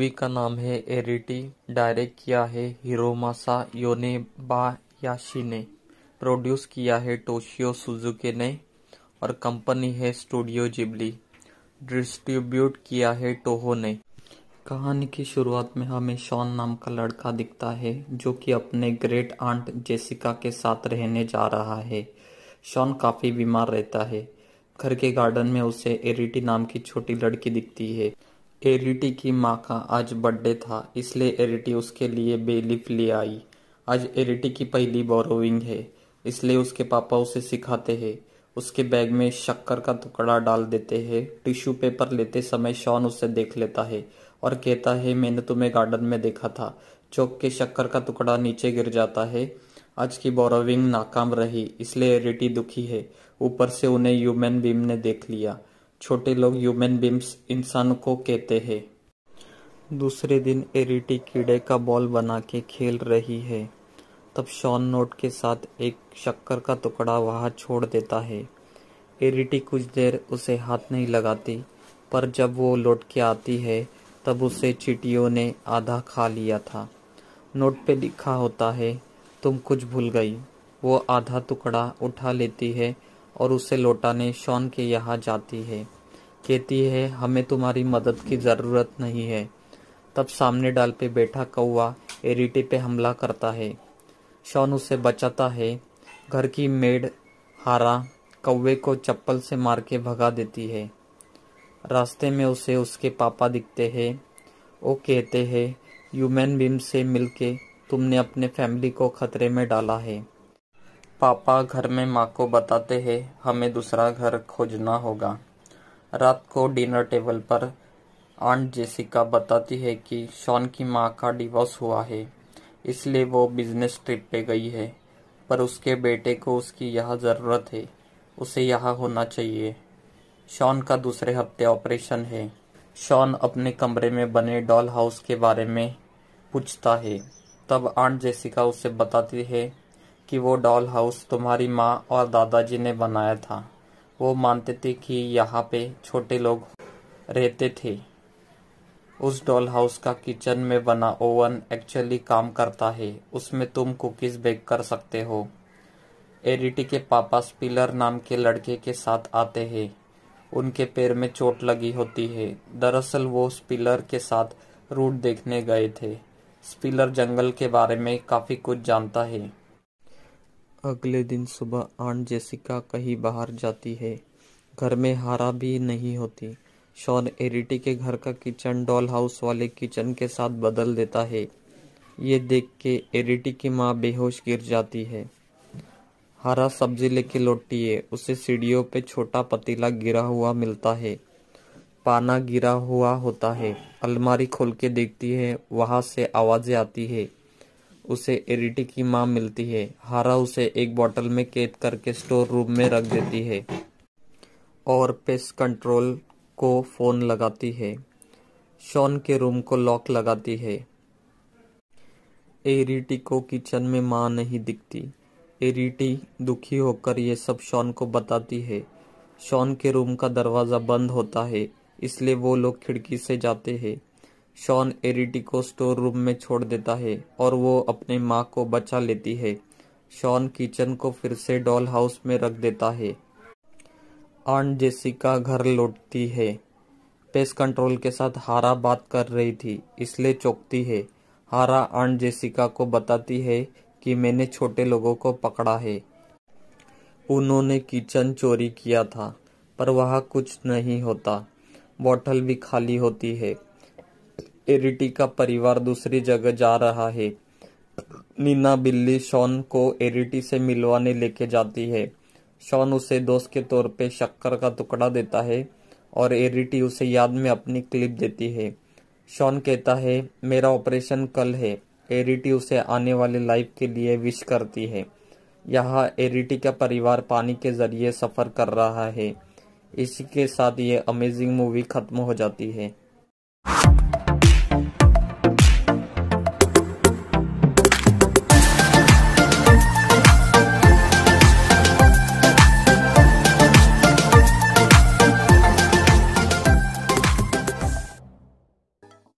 movie का नाम है एरिटी डायरेक्ट किया है हिरोमासा योनेबायाशी ने प्रोड्यूस किया है टोशियो सुजुके ने और कंपनी है स्टूडियो जिबली डिस्ट्रीब्यूट किया है टोहो ने कहानी की शुरुआत में हमें शॉन नाम का लड़का दिखता है जो कि अपने ग्रेट आंट जेसिका के साथ रहने जा रहा है शॉन काफ़ी बीमार रहता है घर के गार्डन में उसे एरिटी नाम की छोटी लड़की दिखती है एरिटी की माँ का आज बर्थडे था इसलिए एरिटी उसके लिए बेलीफ ले आई आज एरिटी की पहली बोरोइंग है इसलिए उसके पापा उसे सिखाते हैं उसके बैग में शक्कर का टुकड़ा डाल देते हैं टिश्यू पेपर लेते समय शॉन उसे देख लेता है और कहता है मैंने तुम्हें गार्डन में देखा था चौक के शक्कर का टुकड़ा नीचे गिर जाता है आज की बोरोविंग नाकाम रही इसलिए एरिटी दुखी है ऊपर से उन्हें ह्यूमन बीम ने देख लिया छोटे लोग ह्यूमन बीम्स इंसान को कहते हैं दूसरे दिन एरिटी कीड़े का बॉल बना के खेल रही है तब शॉन नोट के साथ एक शक्कर का टुकड़ा वहाँ छोड़ देता है एरिटी कुछ देर उसे हाथ नहीं लगाती पर जब वो लौट के आती है तब उसे चीटियों ने आधा खा लिया था नोट पे लिखा होता है तुम कुछ भूल गई वो आधा टुकड़ा उठा लेती है और उसे लौटाने शॉन के यहाँ जाती है कहती है हमें तुम्हारी मदद की ज़रूरत नहीं है तब सामने डाल पे बैठा कौआ एरिटी पे हमला करता है शॉन उसे बचाता है घर की मेड हारा कौवे को चप्पल से मार के भगा देती है रास्ते में उसे उसके पापा दिखते हैं वो कहते हैं ह्यूमन बीम से मिलके तुमने अपने फैमिली को खतरे में डाला है पापा घर में माँ को बताते हैं हमें दूसरा घर खोजना होगा रात को डिनर टेबल पर आंट जेसिका बताती है कि शॉन की माँ का डिवोर्स हुआ है इसलिए वो बिजनेस ट्रिप पे गई है पर उसके बेटे को उसकी यह ज़रूरत है उसे यह होना चाहिए शॉन का दूसरे हफ्ते ऑपरेशन है शॉन अपने कमरे में बने डॉल हाउस के बारे में पूछता है तब आंट जेसिका उसे बताती है कि वो डॉल हाउस तुम्हारी माँ और दादाजी ने बनाया था वो मानते थे कि यहाँ पे छोटे लोग रहते थे उस डॉल हाउस का किचन में बना ओवन एक्चुअली काम करता है उसमें तुम कुकीज बेक कर सकते हो एरिटी के पापा स्पिलर नाम के लड़के के साथ आते हैं उनके पैर में चोट लगी होती है दरअसल वो स्पिलर के साथ रूट देखने गए थे स्पिलर जंगल के बारे में काफ़ी कुछ जानता है अगले दिन सुबह आंट जेसिका कहीं बाहर जाती है घर में हारा भी नहीं होती शॉन एरिटी के घर का किचन डॉल हाउस वाले किचन के साथ बदल देता है ये देख के एरिटी की माँ बेहोश गिर जाती है हरा सब्जी लेके लौटती है उसे सीढ़ियों पे छोटा पतीला गिरा हुआ मिलता है पाना गिरा हुआ होता है अलमारी खोल के देखती है वहां से आवाज़ें आती है उसे एरिटी की माँ मिलती है हारा उसे एक बोतल में कैद करके स्टोर रूम में रख देती है और पेस्ट कंट्रोल को फ़ोन लगाती है शॉन के रूम को लॉक लगाती है एरिटी को किचन में माँ नहीं दिखती एरिटी दुखी होकर यह सब शॉन को बताती है शॉन के रूम का दरवाज़ा बंद होता है इसलिए वो लोग खिड़की से जाते हैं शॉन एरिटी को स्टोर रूम में छोड़ देता है और वो अपने माँ को बचा लेती है शॉन किचन को फिर से डॉल हाउस में रख देता है आंट जेसिका घर लौटती है पेस कंट्रोल के साथ हारा बात कर रही थी इसलिए चौंकती है हारा आंट जेसिका को बताती है कि मैंने छोटे लोगों को पकड़ा है उन्होंने किचन चोरी किया था पर वहाँ कुछ नहीं होता बॉटल भी खाली होती है एरिटी का परिवार दूसरी जगह जा रहा है नीना बिल्ली शॉन को एरिटी से मिलवाने लेके जाती है शॉन उसे दोस्त के तौर पे शक्कर का टुकड़ा देता है और एरिटी उसे याद में अपनी क्लिप देती है शॉन कहता है मेरा ऑपरेशन कल है एरिटी उसे आने वाले लाइफ के लिए विश करती है यहाँ एरिटी का परिवार पानी के जरिए सफ़र कर रहा है इसी के साथ ये अमेजिंग मूवी ख़त्म हो जाती है